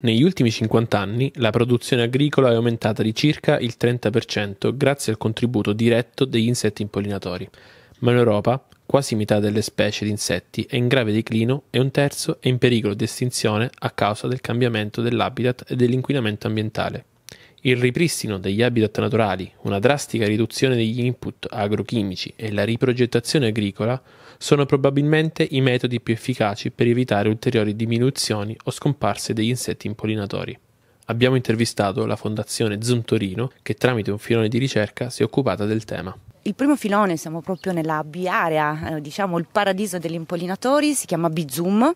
Negli ultimi 50 anni la produzione agricola è aumentata di circa il 30% grazie al contributo diretto degli insetti impollinatori, ma in Europa quasi metà delle specie di insetti è in grave declino e un terzo è in pericolo di estinzione a causa del cambiamento dell'habitat e dell'inquinamento ambientale. Il ripristino degli habitat naturali, una drastica riduzione degli input agrochimici e la riprogettazione agricola sono probabilmente i metodi più efficaci per evitare ulteriori diminuzioni o scomparse degli insetti impollinatori. Abbiamo intervistato la Fondazione Zoom Torino che tramite un filone di ricerca si è occupata del tema. Il primo filone, siamo proprio nella biarea, eh, diciamo il paradiso degli impollinatori, si chiama Bizum,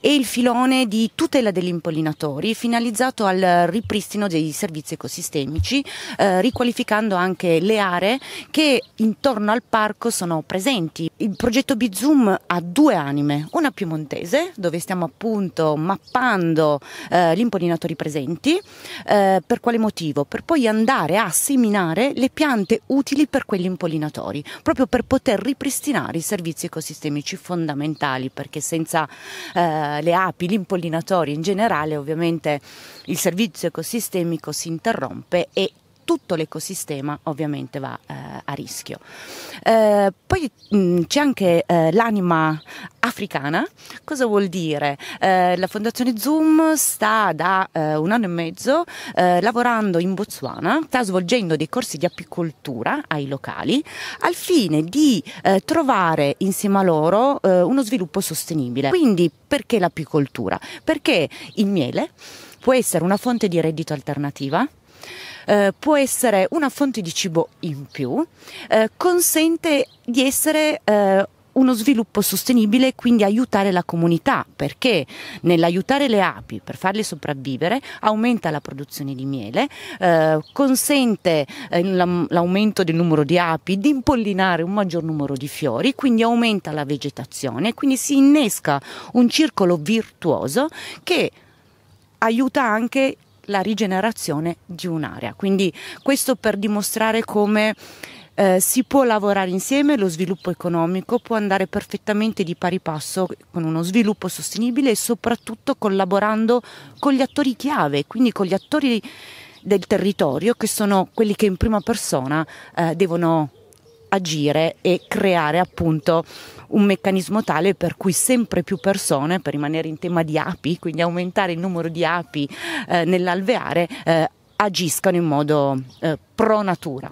è il filone di tutela degli impollinatori, finalizzato al ripristino dei servizi ecosistemici, eh, riqualificando anche le aree che intorno al parco sono presenti. Il progetto Bizum ha due anime, una piemontese, dove stiamo appunto mappando eh, gli impollinatori presenti, eh, per quale motivo? Per poi andare a seminare le piante utili per quegli impollinatori impollinatori, proprio per poter ripristinare i servizi ecosistemici fondamentali, perché senza eh, le api, gli impollinatori in generale, ovviamente il servizio ecosistemico si interrompe e tutto l'ecosistema ovviamente va eh, a rischio. Eh, poi mh, mm, c'è anche eh, l'anima africana, cosa vuol dire? Eh, la Fondazione Zoom sta da eh, un anno e mezzo eh, lavorando in Botswana, sta svolgendo dei corsi di apicoltura ai locali al fine di trovare insieme a loro uno sviluppo sostenibile. Quindi perché l'apicoltura? Perché il miele può essere una fonte di reddito alternativa, eh, può essere una fonte di cibo in più, eh, consente di essere eh, uno sviluppo sostenibile e quindi aiutare la comunità, perché nell'aiutare le api per farle sopravvivere aumenta la produzione di miele, eh, consente eh, l'aumento del numero di api di impollinare un maggior numero di fiori, quindi aumenta la vegetazione, quindi si innesca un circolo virtuoso che aiuta anche la rigenerazione di un'area. Quindi questo per dimostrare come eh, si può lavorare insieme, lo sviluppo economico può andare perfettamente di pari passo con uno sviluppo sostenibile e soprattutto collaborando con gli attori chiave, quindi con gli attori del territorio che sono quelli che in prima persona eh, devono agire e creare appunto un meccanismo tale per cui sempre più persone, per rimanere in tema di api, quindi aumentare il numero di api eh, nell'alveare, eh, agiscano in modo eh, pro natura.